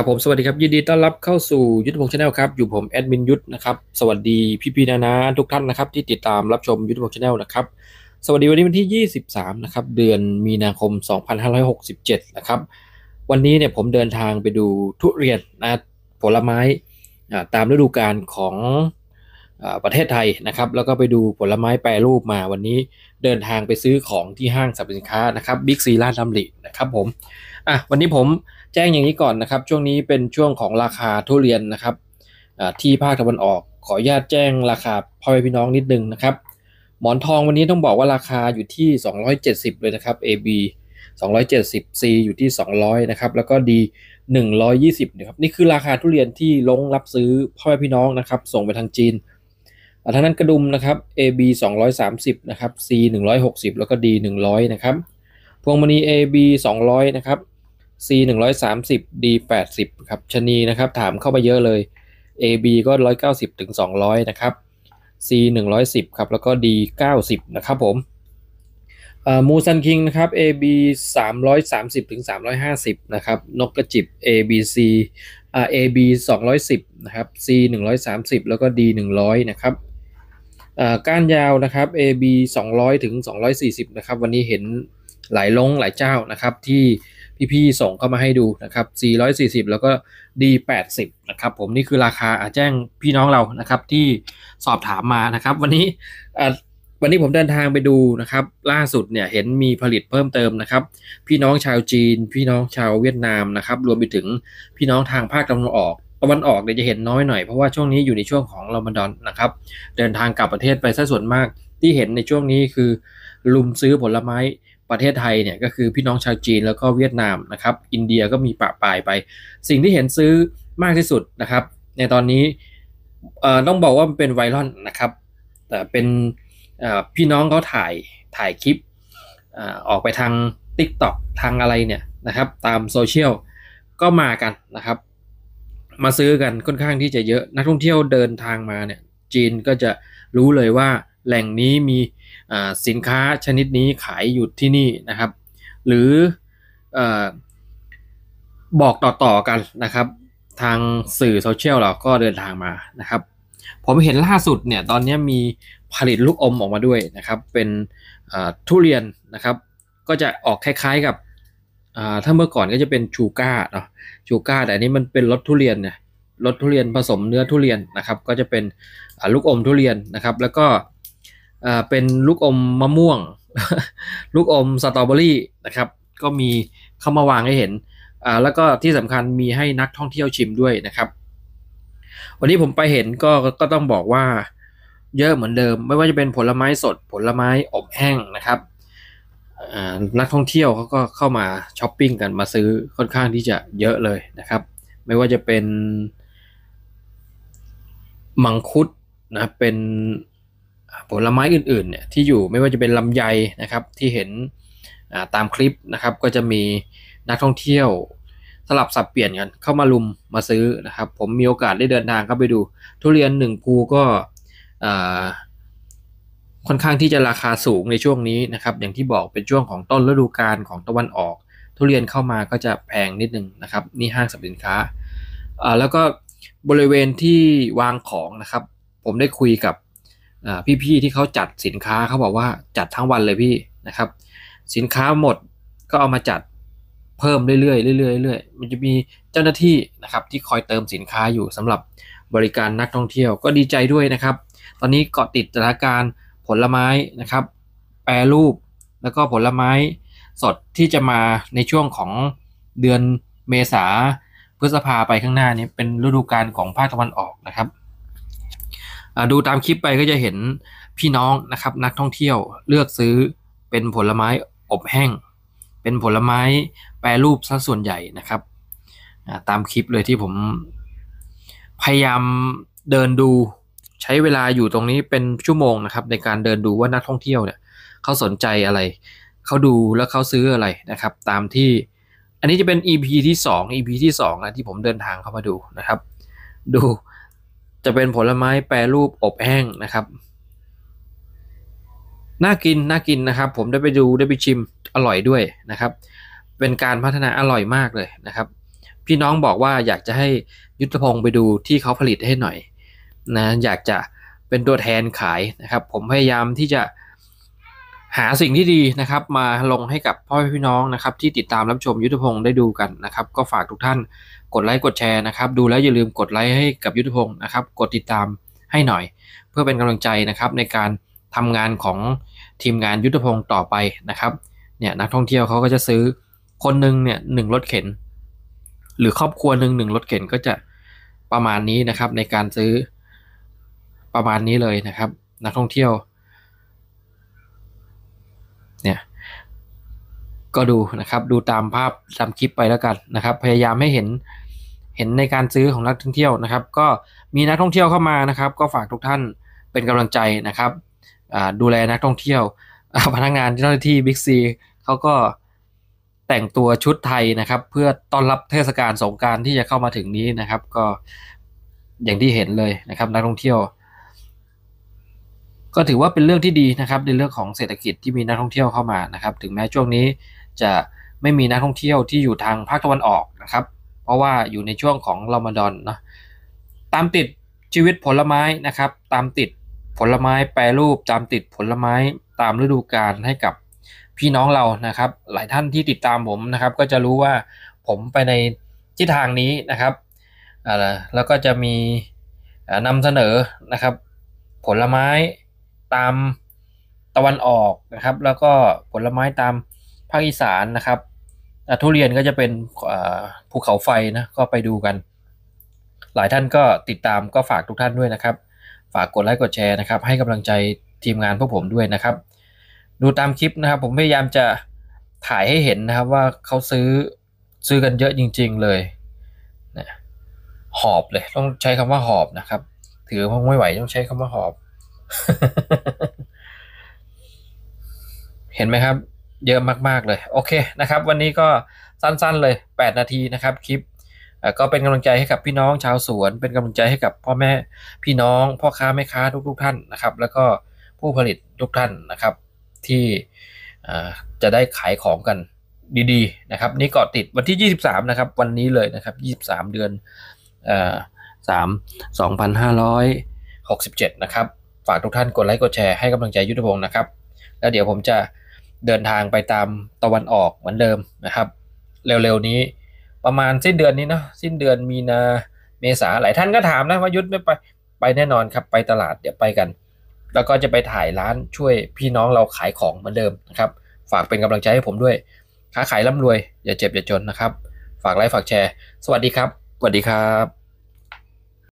ครับผมสวัสดีครับ ยินดีต้อนรับเข้าสู่ยุทธพงศ์ชาแนลครับอยู่ผมแอดมินยุทธนะครับสวัสดีพี่พี่นานาทุกท่านนะครับที่ติดตามรับชมยุทธพงศ์ชาแนลนะครับสวัสดีวันนี้วันที่ 23นะครับเดือนมีนาคม 2567นะครับวันนี้เนี่ยผมเดินทางไปดูทุเรียนนะผลไม้ตามฤดูกาลของประเทศไทยนะครับแล้วก็ไปดูผลไม้แปรรูปมาวันนี้เดินทางไปซื้อของที่ห้างสรรพสินค้านะครับบิ๊กซีลาดลำลินะครับผมอ่ะวันนี้ผมแจ้งอย่างนี้ก่อนนะครับ ช่วงนี้เป็นช่วงของราคาทุเรียนนะครับที่ภาคตะวันออก ขออนุญาตแจ้งราคาพ่อแม่พี่น้องนิดนึงนะครับ หมอนทองวันนี้ต้องบอกว่าราคาอยู่ที่ 270 เลยนะครับ AB 270 C อยู่ที่ 200นะครับแล้วก็ D 120นะครับนี่คือราคาทุเรียนที่ลงรับซื้อพ่อแม่พี่น้องนะครับ ส่งไปทางจีนทางนั้นกระดุมนะครับ AB 230นะครับ C 160 แล้วก็ D 100 นะครับ พวงมณี AB 200 นะครับ C 130 D 80ครับ ชนีนะครับถามเข้ามาเยอะเลย AB ก็190ถึง 200นะครับ C 110ครับ แล้วก็ D 90นะครับผมมูซันคิงนะครับ AB 330ถึง350นะครับ นกกระจิบ ABC อ AB 210นะครับ C 130แล้วก็ D 100นะครับก้านยาวนะครับ AB 200ถึง240นะครับ วันนี้เห็นหลายลงหลายเจ้านะครับที่พี่ๆส่งเข้ามาให้ดูนะครับ 440 แล้วก็ D80 นะครับผมนี่คือราคาแจ้งพี่น้องเรานะครับที่สอบถามมานะครับวันนี้วันนี้ผมเดินทางไปดูนะครับล่าสุดเนี่ยเห็นมีผลิตเพิ่มเติมนะครับ พี่น้องชาวจีน พี่น้องชาวเวียดนามนะครับรวมไปถึงพี่น้องทางภาคตะวันออกตะวันออกเนี่ยจะเห็นน้อยหน่อย เพราะว่าช่วงนี้อยู่ในช่วงของรอมฎอนนะครับ เดินทางกลับประเทศไปซะส่วนมากที่เห็นในช่วงนี้คือ ลุมซื้อผลไม้ประเทศไทยเนี่ยก็คือพี่น้องชาวจีนแล้วก็เวียดนามนะครับ อินเดียก็มีปะปายไป สิ่งที่เห็นซื้อมากที่สุดนะครับ ในตอนนี้ต้องบอกว่ามัน เป็นไวรัลนะครับ แต่เป็นพี่น้องเขาถ่ายถ่ายคลิป ออกไปทาง Tik t o อกทางอะไรเนี่ยนะครับตามโซเชียลก็มากันนะครับ มาซื้อกันค่อนข้างที่จะเยอะนักท่องเที่ยวเดินทางมาเนี่ยจีนก็จะรู้เลยว่าแหล่งนี้มีสินค้าชนิดนี้ขายอยู่ที่นี่นะครับ หรืออบอกต่อๆกันนะครับ ทางสื่อโซเชียลเราก็เดินทางมานะครับ ผมเห็นล่าสุดเนี่ยตอนนี้มีผลิตลูกอมออกมาด้วยนะครับเป็นทุเรียนนะครับก็จะออกคล้ายๆกับถ้าเมื่อก่อนก็จะเป็นชูก้าเนาะชูก้าแต่อันนี้มันเป็นรสทุเรียนเนี่ยรสทุเรียนผสมเนื้อทุเรียนนะครับ ก็จะเป็นลูกอมทุเรียนนะครับ แล้วก็อ่าเป็นลูกอมมะม่วง ลูกอมสตรอเบอรี่นะครับ ก็มีเข้ามาวางให้เห็นอ่าแล้วก็ที่สำคัญมีให้นักท่องเที่ยวชิมด้วยนะครับ วันนี้ผมไปเห็นก็ก็ต้องบอกว่าเยอะเหมือนเดิม ไม่ว่าจะเป็นผลไม้สดผลไม้อบแห้งนะครับนักท่องเที่ยวเขาก็เข้ามาช้อปปิ้งกันมาซื้อค่อนข้างที่จะเยอะเลยนะครับ ไม่ว่าจะเป็นมังคุดนะเป็นผลไม้อื่นๆเนี่ยที่อยู่ไม่ว่าจะเป็นลำไยนะครับที่เห็นตามคลิปนะครับก็จะมีนักท่องเที่ยว สลับสับเปลี่ยนกันเข้ามาลุมมาซื้อนะครับผมมีโอกาสได้เดินทางเข้าไปดู ทุเรียนหนึ่งภูก็ค่อนข้างที่จะราคาสูงในช่วงนี้นะครับอย่างที่บอกเป็นช่วงของต้นฤดูกาลของตะวันออก ทุเรียนเข้ามาก็จะแพงนิดนึงนะครับ นี่ห้างสับสินค้าแล้วก็บริเวณที่วางของนะครับผมได้คุยกับพี่ๆที่เขาจัดสินค้าเขาบอกว่าจัดทั้งวันเลยพี่นะครับ สินค้าหมดก็เอามาจัดเพิ่มเรื่อยๆเรื่อยๆเรื่อยๆ มันจะมีเจ้าหน้าที่นะครับที่คอยเติมสินค้าอยู่สำหรับบริการนักท่องเที่ยวก็ดีใจด้วยนะครับ ตอนนี้เกาะติดสถานการณ์ผลไม้นะครับ แปรรูปแล้วก็ผลไม้สดที่จะมาในช่วงของเดือนเมษาพฤษภาไปข้างหน้านี้เป็นฤดูกาลของภาคตะวันออกนะครับดูตามคลิปไปก็จะเห็นพี่น้องนะครับ นักท่องเที่ยวเลือกซื้อ เป็นผลไม้อบแห้ง เป็นผลไม้แปรรูปซะส่วนใหญ่นะครับตามคลิปเลยที่ผม พยายามเดินดู ใช้เวลาอยู่ตรงนี้เป็นชั่วโมงนะครับ ในการเดินดูว่านักท่องเที่ยวเนี่ยเขาสนใจอะไรเขาดูแล้วเขาซื้ออะไรนะครับ ตามที่ อันนี้จะเป็น EP ที่2 EP ที่2นะที่ผมเดินทางเข้ามาดูนะครับ ดูจะเป็นผลไม้แปรรูปอบแห้งนะครับ น่ากินน่ากินนะครับ ผมได้ไปดูได้ไปชิม อร่อยด้วยนะครับ เป็นการพัฒนาอร่อยมากเลยนะครับ พี่น้องบอกว่าอยากจะให้ยุทธพงศ์ไปดูที่เขาผลิตให้หน่อยนะอยากจะเป็นตัวแทนขายนะครับ ผมพยายามที่จะหาสิ่งที่ดีนะครับมาลงให้กับพ่อพี่น้องนะครับที่ติดตามรับชมยุทธพงศ์ได้ดูกันนะครับก็ฝากทุกท่านกดไลค์กดแชร์นะครับดูแล้วอย่าลืมกดไลค์ให้กับยุทธพงศ์นะครับกดติดตามให้หน่อย เพื่อเป็นกำลังใจนะครับ ในการทำงานของทีมงานยุทธพงศ์ต่อไปนะครับเนี่ยนักท่องเที่ยวเขาก็จะซื้อคนหนึ่งเนี่ยหนึ่งรถเข็นหรือครอบครัวหนึ่งหนึ่งรถเข็นก็จะประมาณนี้นะครับในการซื้อประมาณนี้เลยนะครับนักท่องเที่ยวเนี่ยก็ดูนะครับดูตามภาพตามคลิปไปแล้วกันนะครับพยายามให้เห็นเห็นในการซื้อของนักท่องเที่ยวนะครับก็มีนักท่องเที่ยวเข้ามานะครับ ก็ฝากทุกท่านเป็นกำลังใจนะครับ ดูแลนักท่องเที่ยวพนักงานเจ้าหน้าที่บิ๊กซีเขาก็แต่งตัวชุดไทยนะครับ เพื่อต้อนรับเทศกาลสงการที่จะเข้ามาถึงนี้นะครับก็อย่างที่เห็นเลยนะครับ นักท่องเที่ยวก็ถือว่าเป็นเรื่องที่ดีนะครับในเรื่องของเศรษฐกิจที่มีนักท่องเที่ยวเข้ามานะครับถึงแม้ช่วงนี้จะไม่มีนักท่องเที่ยวที่อยู่ทางภาคตะวันออกนะครับ เพราะว่าอยู่ในช่วงของรอมฎอนเนาะตามติดชีวิตผลไม้นะครับ ตามติดผลไม้แปรรูป ตามติดผลไม้ตามฤดูกาลให้กับพี่น้องเรานะครับ หลายท่านที่ติดตามผมนะครับ ก็จะรู้ว่าผมไปในทิศทางนี้นะครับแล้วก็จะมีนำเสนอนะครับ ผลไม้ตามตะวันออกนะครับ แล้วก็ผลไม้ตามภาคอีสานนะครับทุเรียนก็จะเป็นภูเขาไฟนะก็ไปดูกัน หลายท่านก็ติดตามก็ฝากทุกท่านด้วยนะครับ ฝากกดไลค์กดแชร์นะครับ ให้กำลังใจทีมงานพวกผมด้วยนะครับ ดูตามคลิปนะครับ ผมพยายามจะถ่ายให้เห็นนะครับว่าเขาซื้อซื้อกันเยอะจริง ๆ เลยหอบเลยต้องใช้คำว่าหอบนะครับ ถือไม่ไหวต้องใช้คำว่าหอบเห็นไหมครับ เยอะมากๆเลย โอเคนะครับ วันนี้ก็สั้น ๆ เลย8นาทีนะครับคลิปก็เป็นกำลังใจให้กับพี่น้องชาวสวนเป็นกำลังใจให้กับพ่อแม่ พี่น้อง พ่อค้าแม่ค้า ทุกๆท่านนะครับ แล้วก็ผู้ผลิตทุกท่านนะครับ ที่จะได้ขายของกันดี ๆ นะครับ นี่เกาะติดวันที่ 23นะครับ วันนี้เลยนะครับ23 เดือนอ3 2567นะครับฝากทุกท่านกดไลค์กดแชร์ให้กำลังใจยุทธพงศ์นะครับ แล้วเดี๋ยวผมจะเดินทางไปตามตะวันออกเหมือนเดิมนะครับ เร็วๆนี้ ประมาณสิ้นเดือนนี้เนาะสิ้นเดือนมีนาเมษาหลายท่านก็ถามนะว่ายุทธไม่ไปไปแน่นอนครับไปตลาดเดี๋ยวไปกัน แล้วก็จะไปถ่ายร้านช่วยพี่น้องเราขายของเหมือนเดิมนะครับฝากเป็นกำลังใจให้ผมด้วย ค้าขายร่ารวยอย่าเจ็บอย่าจนนะครับ ฝากไลค์ฝากแชร์สวัสดีครับสวัสดีครับ